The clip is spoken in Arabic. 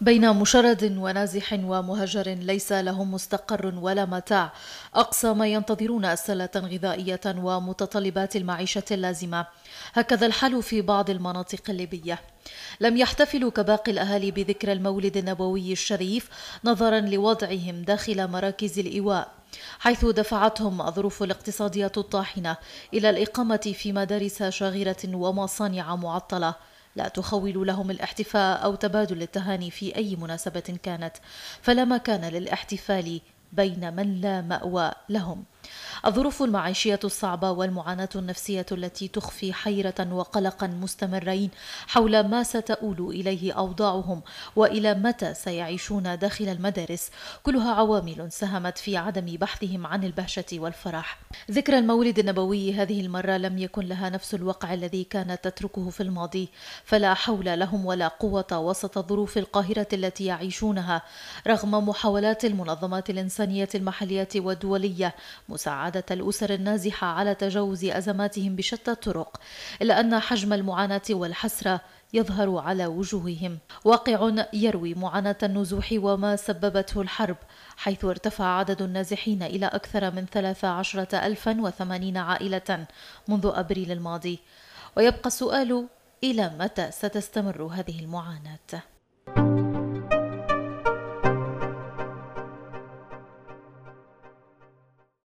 بين مشرد ونازح ومهجر ليس لهم مستقر ولا متاع أقصى ما ينتظرون أسلة غذائية ومتطلبات المعيشة اللازمة هكذا الحال في بعض المناطق الليبية لم يحتفلوا كباقي الأهالي بذكرى المولد النبوي الشريف نظرا لوضعهم داخل مراكز الإيواء حيث دفعتهم الظروف الاقتصادية الطاحنة إلى الإقامة في مدارس شاغرة ومصانع معطلة لا تخول لهم الاحتفاء أو تبادل التهاني في أي مناسبة كانت فلا مكان للاحتفال بين من لا مأوى لهم الظروف المعيشية الصعبة والمعاناة النفسية التي تخفي حيرة وقلقا مستمرين حول ما ستؤول إليه أوضاعهم وإلى متى سيعيشون داخل المدارس كلها عوامل ساهمت في عدم بحثهم عن البهجة والفرح ذكرى المولد النبوي هذه المرة لم يكن لها نفس الوقع الذي كانت تتركه في الماضي فلا حول لهم ولا قوة وسط ظروف القاهرة التي يعيشونها رغم محاولات المنظمات الإنسانية المحلية والدولية مساعدة مساعدة الأسر النازحة على تجاوز أزماتهم بشتى الطرق إلا أن حجم المعاناة والحسرة يظهر على وجوههم واقع يروي معاناة النزوح وما سببته الحرب حيث ارتفع عدد النازحين إلى أكثر من 13080 عائلة منذ أبريل الماضي ويبقى السؤال إلى متى ستستمر هذه المعاناة؟